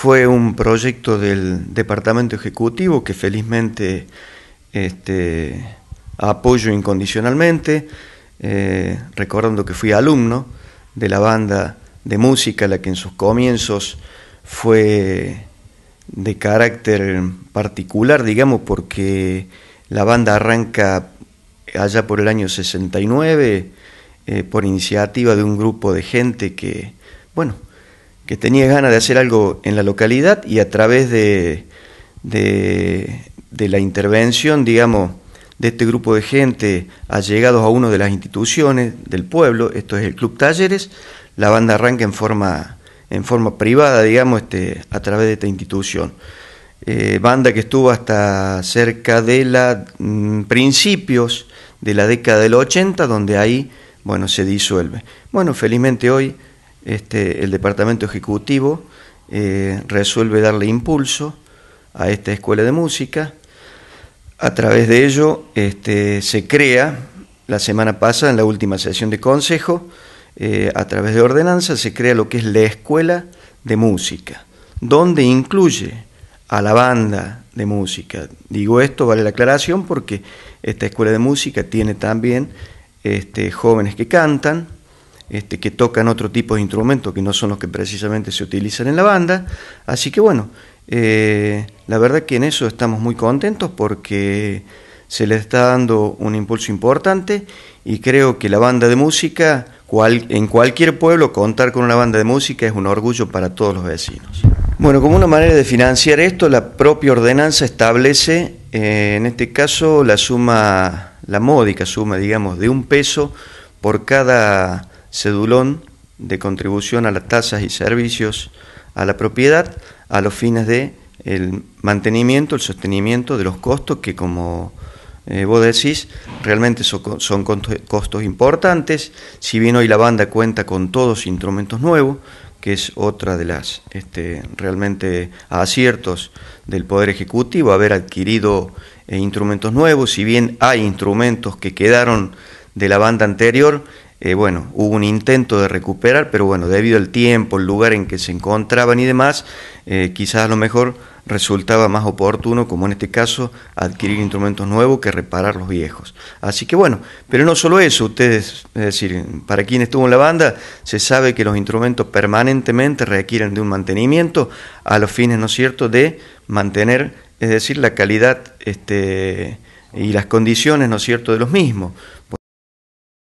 fue un proyecto del Departamento Ejecutivo que felizmente este, apoyo incondicionalmente, eh, recordando que fui alumno de la banda de música, la que en sus comienzos fue de carácter particular, digamos, porque la banda arranca allá por el año 69 eh, por iniciativa de un grupo de gente que, bueno, que tenía ganas de hacer algo en la localidad y a través de, de, la intervención, digamos, de este grupo de gente ha llegado a una de las instituciones del pueblo, esto es el Club Talleres, la banda arranca en forma, en forma privada, digamos, este, a través de esta institución. Eh, banda que estuvo hasta cerca de la mm, principios de la década del 80, donde ahí, bueno, se disuelve. Bueno, felizmente hoy este, el departamento ejecutivo eh, resuelve darle impulso a esta escuela de música. A través de ello este, se crea, la semana pasada, en la última sesión de consejo, eh, a través de ordenanza, se crea lo que es la escuela de música, donde incluye a la banda de música. Digo esto, vale la aclaración, porque esta escuela de música tiene también este, jóvenes que cantan, este, que tocan otro tipo de instrumentos que no son los que precisamente se utilizan en la banda. Así que bueno, eh, la verdad que en eso estamos muy contentos porque se le está dando un impulso importante y creo que la banda de música, cual, en cualquier pueblo contar con una banda de música es un orgullo para todos los vecinos. Bueno, como una manera de financiar esto, la propia ordenanza establece, eh, en este caso, la suma, la módica suma, digamos, de un peso por cada cedulón de contribución a las tasas y servicios a la propiedad a los fines de el mantenimiento, el sostenimiento de los costos que como eh, vos decís, realmente son, costos importantes, si bien hoy la banda cuenta con todos instrumentos nuevos, que es otra de las este, realmente aciertos del Poder Ejecutivo, haber adquirido eh, instrumentos nuevos, si bien hay instrumentos que quedaron de la banda anterior, eh, bueno, hubo un intento de recuperar, pero bueno, debido al tiempo, el lugar en que se encontraban y demás, eh, quizás a lo mejor resultaba más oportuno, como en este caso, adquirir instrumentos nuevos que reparar los viejos. Así que bueno, pero no solo eso, ustedes, es decir, para quien estuvo en la banda, se sabe que los instrumentos permanentemente requieren de un mantenimiento a los fines, ¿no es cierto?, de mantener, es decir, la calidad este, y las condiciones, ¿no es cierto?, de los mismos.